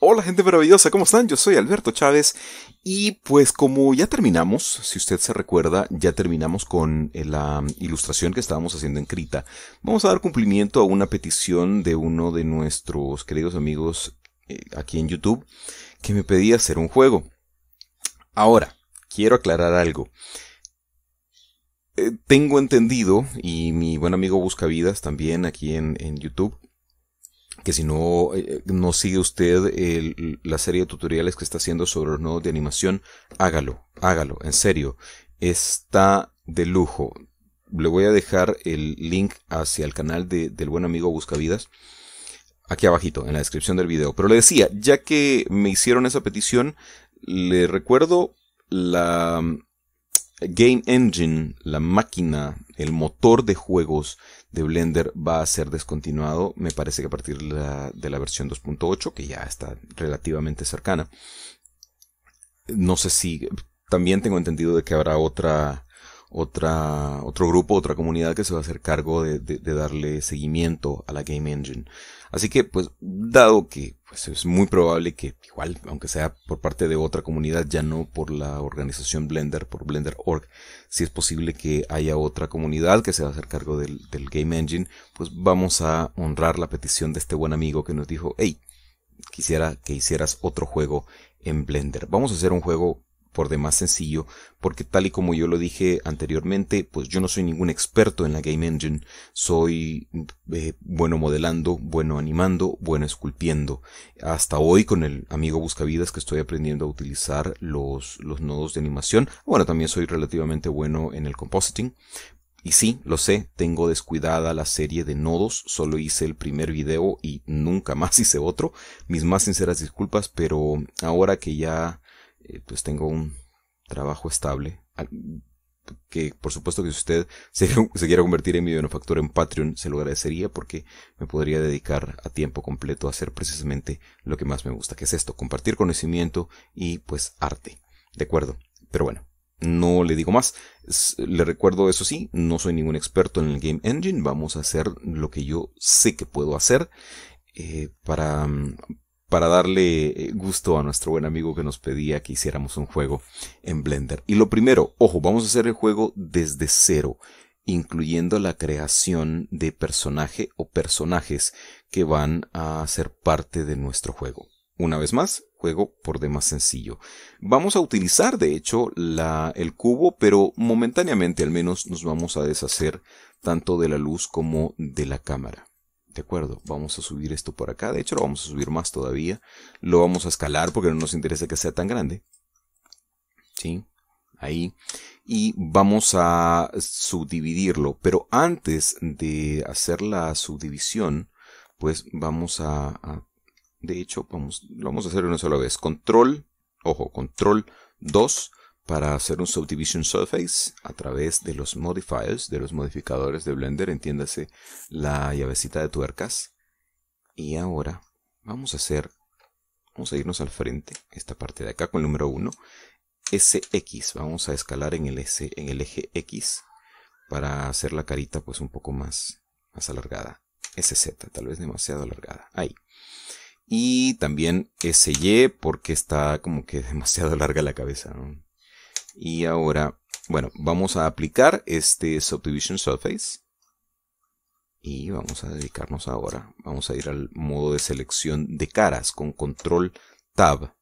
Hola gente maravillosa, ¿cómo están? Yo soy Alberto Chávez y pues como ya terminamos, si usted se recuerda, ya terminamos con eh, la ilustración que estábamos haciendo en Crita, vamos a dar cumplimiento a una petición de uno de nuestros queridos amigos eh, aquí en YouTube que me pedía hacer un juego. Ahora, quiero aclarar algo. Eh, tengo entendido, y mi buen amigo Buscavidas también aquí en YouTube, que si no, eh, eh, no sigue usted la serie de tutoriales que está haciendo sobre los nodos de animación, hágalo, hágalo, en serio. Está de lujo. Le voy a dejar el link hacia el canal de, del buen amigo Buscavidas. Aquí abajito, en la descripción del video. Pero le decía, ya que me hicieron esa petición, le recuerdo la mm, Game Engine, la máquina, el motor de juegos de Blender va a ser descontinuado, me parece que a partir de la, versión 2.8, que ya está relativamente cercana. No sé si también tengo entendido de que habrá otra otra, otro grupo, otra comunidad que se va a hacer cargo de, de, darle seguimiento a la Game Engine. Así que, pues, dado que pues, es muy probable que, igual, aunque sea por parte de otra comunidad, ya no por la organización Blender, por Blender.org, si es posible que haya otra comunidad que se va a hacer cargo del, del Game Engine, pues vamos a honrar la petición de este buen amigo que nos dijo, hey, quisiera que hicieras otro juego en Blender. Vamos a hacer un juego por más sencillo, porque tal y como yo lo dije anteriormente, pues yo no soy ningún experto en la Game Engine, soy eh, bueno modelando, bueno animando, bueno esculpiendo. Hasta hoy con el amigo Buscavidas que estoy aprendiendo a utilizar los, los nodos de animación. Bueno, también soy relativamente bueno en el compositing, y sí, lo sé, tengo descuidada la serie de nodos, solo hice el primer video y nunca más hice otro. Mis más sinceras disculpas, pero ahora que ya eh, pues tengo un trabajo estable. Que por supuesto que si usted se, quiera convertir en mi benefactor en Patreon, se lo agradecería porque me podría dedicar a tiempo completo a hacer precisamente lo que más me gusta, que es esto, compartir conocimiento y pues arte. De acuerdo. Pero bueno, no le digo más. Le recuerdo, eso sí, no soy ningún experto en el Game Engine. Vamos a hacer lo que yo sé que puedo hacer eh, para para darle eh, gusto a nuestro buen amigo que nos pedía que hiciéramos un juego en Blender. Y lo primero, ojo, vamos a hacer el juego desde cero, incluyendo la creación de personaje o personajes que van a ser parte de nuestro juego. Una vez más, juego por demás sencillo. Vamos a utilizar, de hecho, la, el cubo, pero momentáneamente al menos nos vamos a deshacer tanto de la luz como de la cámara de acuerdo, vamos a subir esto por acá, de hecho lo vamos a subir más todavía, lo vamos a escalar porque no nos interesa que sea tan grande, ¿sí? Ahí, y vamos a subdividirlo, pero antes de hacer la subdivisión, pues vamos a, de hecho, vamos, lo vamos a hacer una sola vez, control, ojo, control 2, para hacer un Subdivision Surface a través de los modifiers, de los modificadores de Blender, entiéndase la llavecita de tuercas. Y ahora vamos a hacer, vamos a irnos al frente, esta parte de acá con el número 1, SX. Vamos a escalar en el, S, en el eje X para hacer la carita pues un poco más, más alargada. SZ, tal vez demasiado alargada. Ahí. Y también SY porque está como que demasiado larga la cabeza. ¿no? Y ahora, bueno, vamos a aplicar este Subdivision Surface. Y vamos a dedicarnos ahora, vamos a ir al modo de selección de caras con control tab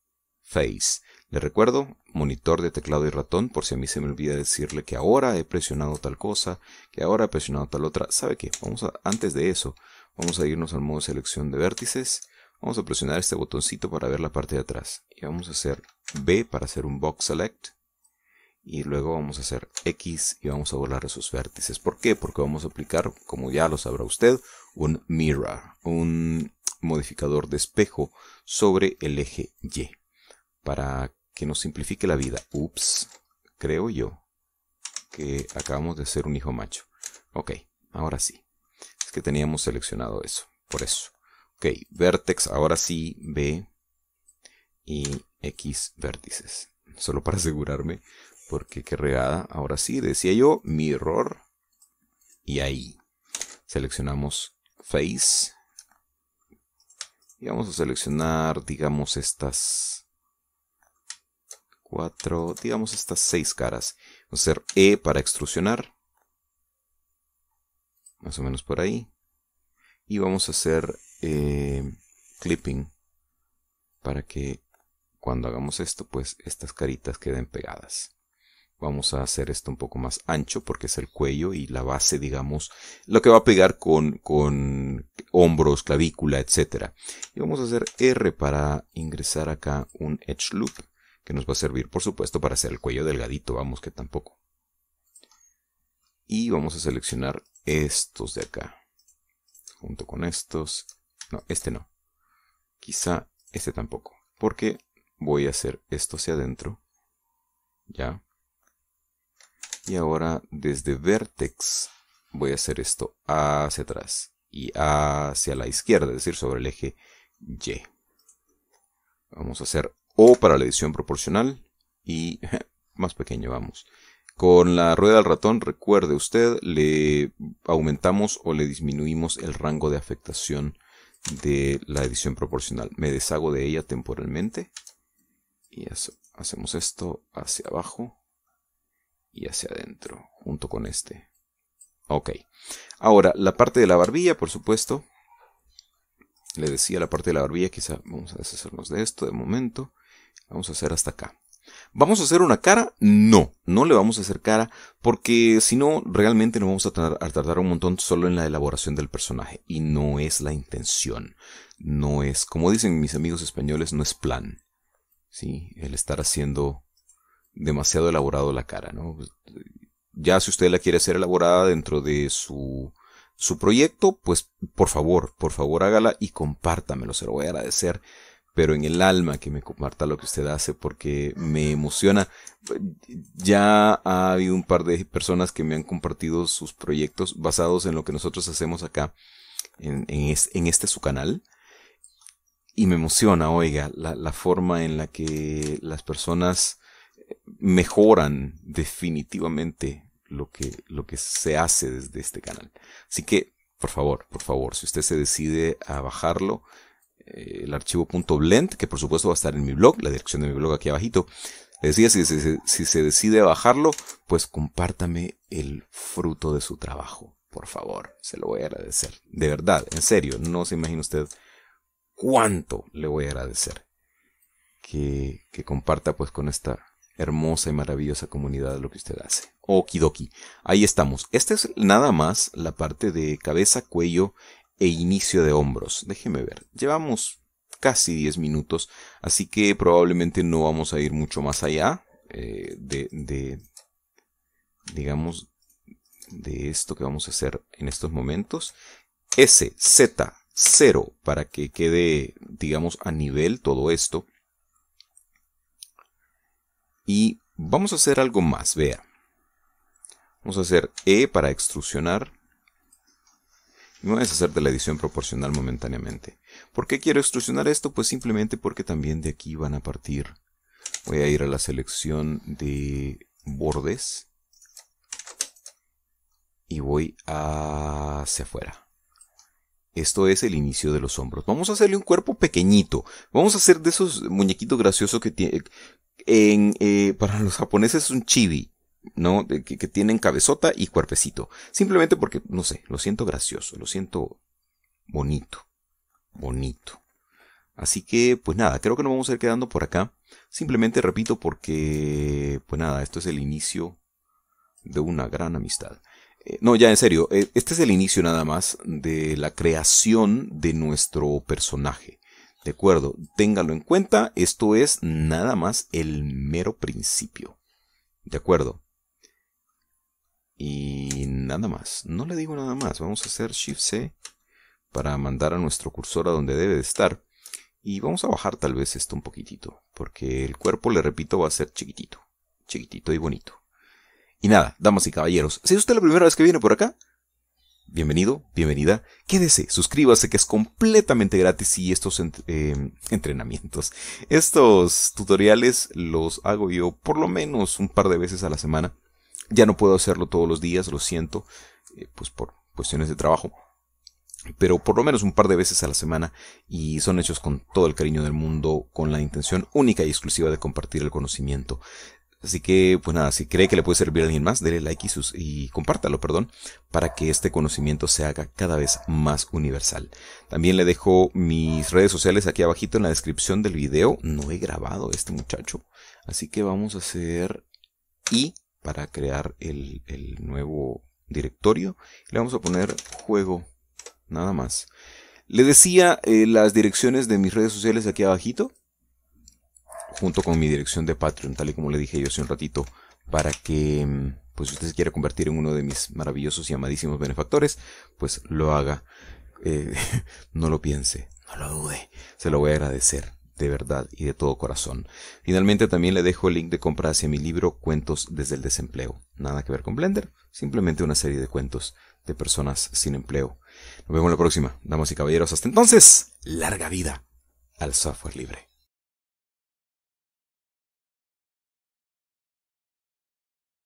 face. Le recuerdo, monitor de teclado y ratón, por si a mí se me olvida decirle que ahora he presionado tal cosa, que ahora he presionado tal otra. ¿Sabe qué? Vamos antes de eso, vamos a irnos al modo de selección de vértices. Vamos a presionar este botoncito para ver la parte de atrás. Y vamos a hacer B para hacer un box select y luego vamos a hacer X y vamos a volar esos vértices. ¿Por qué? Porque vamos a aplicar, como ya lo sabrá usted, un mirror, un modificador de espejo sobre el eje Y, para que nos simplifique la vida. Ups, creo yo que acabamos de hacer un hijo macho. Ok, ahora sí. Es que teníamos seleccionado eso, por eso. Ok, vertex, ahora sí, B y X vértices. Solo para asegurarme, porque qué regada. Ahora sí, decía yo, mirror. Y ahí seleccionamos face. Y vamos a seleccionar, digamos, estas cuatro, digamos, estas seis caras. Vamos a hacer E para extrusionar. Más o menos por ahí. Y vamos a hacer eh, clipping. Para que cuando hagamos esto, pues estas caritas queden pegadas. Vamos a hacer esto un poco más ancho porque es el cuello y la base, digamos, lo que va a pegar con, con hombros, clavícula, etcétera Y vamos a hacer R para ingresar acá un edge loop que nos va a servir, por supuesto, para hacer el cuello delgadito, vamos que tampoco. Y vamos a seleccionar estos de acá, junto con estos. No, este no. Quizá este tampoco, porque voy a hacer esto hacia adentro. Ya. Y ahora desde Vertex voy a hacer esto hacia atrás y hacia la izquierda, es decir, sobre el eje Y. Vamos a hacer O para la edición proporcional y más pequeño, vamos. Con la rueda del ratón, recuerde usted, le aumentamos o le disminuimos el rango de afectación de la edición proporcional. Me deshago de ella temporalmente y hacemos esto hacia abajo y hacia adentro, junto con este. Ok. Ahora, la parte de la barbilla, por supuesto. Le decía la parte de la barbilla, quizá vamos a deshacernos de esto de momento. Vamos a hacer hasta acá. ¿Vamos a hacer una cara? No, no le vamos a hacer cara porque si no, realmente nos vamos a tardar, a tardar, un montón solo en la elaboración del personaje y no es la intención. No es, como dicen mis amigos españoles, no es plan. ¿sí? El estar haciendo demasiado elaborado la cara, ¿no? Ya si usted la quiere hacer elaborada dentro de su, su proyecto, pues por favor, por favor hágala y compártamelo, se lo voy a agradecer, pero en el alma que me comparta lo que usted hace porque me emociona. Ya ha habido un par de personas que me han compartido sus proyectos basados en lo que nosotros hacemos acá, en, en, este su canal. Y me emociona, oiga, la, la forma en la que las personas mejoran definitivamente lo que, lo que se hace desde este canal. Así que, por favor, por favor, si usted se decide a bajarlo, eh, el archivo .blend, que por supuesto va a estar en mi blog, la dirección de mi blog aquí abajito, le decía, si, se decide a bajarlo, pues compártame el fruto de su trabajo, por favor, se lo voy a agradecer. De verdad, en serio, no se imagina usted cuánto le voy a agradecer que, que comparta pues con esta hermosa y maravillosa comunidad lo que usted hace. Okidoki. Ahí estamos. Esta es nada más la parte de cabeza, cuello e inicio de hombros. Déjeme ver. Llevamos casi 10 minutos, así que probablemente no vamos a ir mucho más allá eh, de, de, digamos, de esto que vamos a hacer en estos momentos. S, Z, 0 para que quede, digamos, a nivel todo esto. Y vamos a hacer algo más, vea. Vamos a hacer E para extrusionar. Y me voy a deshacer de la edición proporcional momentáneamente. ¿Por qué quiero extrusionar esto? Pues simplemente porque también de aquí van a partir. Voy a ir a la selección de bordes. Y voy hacia afuera. Esto es el inicio de los hombros. Vamos a hacerle un cuerpo pequeñito. Vamos a hacer de esos muñequitos graciosos que tiene, eh, para los japoneses es un chibi, ¿no? que, tienen cabezota y cuerpecito. Simplemente porque, no sé, lo siento gracioso, lo siento bonito, bonito. Así que, pues nada, creo que nos vamos a ir quedando por acá. Simplemente repito porque, pues nada, esto es el inicio de una gran amistad. Eh, no, ya en serio, eh, este es el inicio nada más de la creación de nuestro personaje. ¿De acuerdo? Téngalo en cuenta, esto es nada más el mero principio. ¿De acuerdo? Y nada más, no le digo nada más, vamos a hacer Shift C para mandar a nuestro cursor a donde debe de estar. Y vamos a bajar tal vez esto un poquitito, porque el cuerpo, le repito, va a ser chiquitito, chiquitito y bonito. Y nada, damas y caballeros, si es usted la primera vez que viene por acá, bienvenido, bienvenida. Quédese, suscríbase que es completamente gratis y estos eh, entrenamientos, estos tutoriales los hago yo por lo menos un par de veces a la semana. Ya no puedo hacerlo todos los días, lo siento, eh, pues por cuestiones de trabajo. Pero por lo menos un par de veces a la semana y son hechos con todo el cariño del mundo, con la intención única y exclusiva de compartir el conocimiento. Así que, pues nada, si cree que le puede servir a alguien más, dele like y, sus, y compártalo, perdón, para que este conocimiento se haga cada vez más universal. También le dejo mis redes sociales aquí abajito en la descripción del video. No he grabado este muchacho. Así que vamos a hacer I para crear el, nuevo directorio. Le vamos a poner juego, nada más. Le decía eh, las direcciones de mis redes sociales aquí abajito junto con mi dirección de Patreon, tal y como le dije yo hace un ratito, para que mm, pues usted se quiera convertir en uno de mis maravillosos y amadísimos benefactores, pues lo haga. Eh, no lo piense, no lo dude. Se lo voy a agradecer, de verdad y de todo corazón. Finalmente también le dejo el link de compra hacia mi libro Cuentos desde el desempleo. Nada que ver con Blender, simplemente una serie de cuentos de personas sin empleo. Nos vemos la próxima, damas y caballeros. Hasta entonces, larga vida al software libre.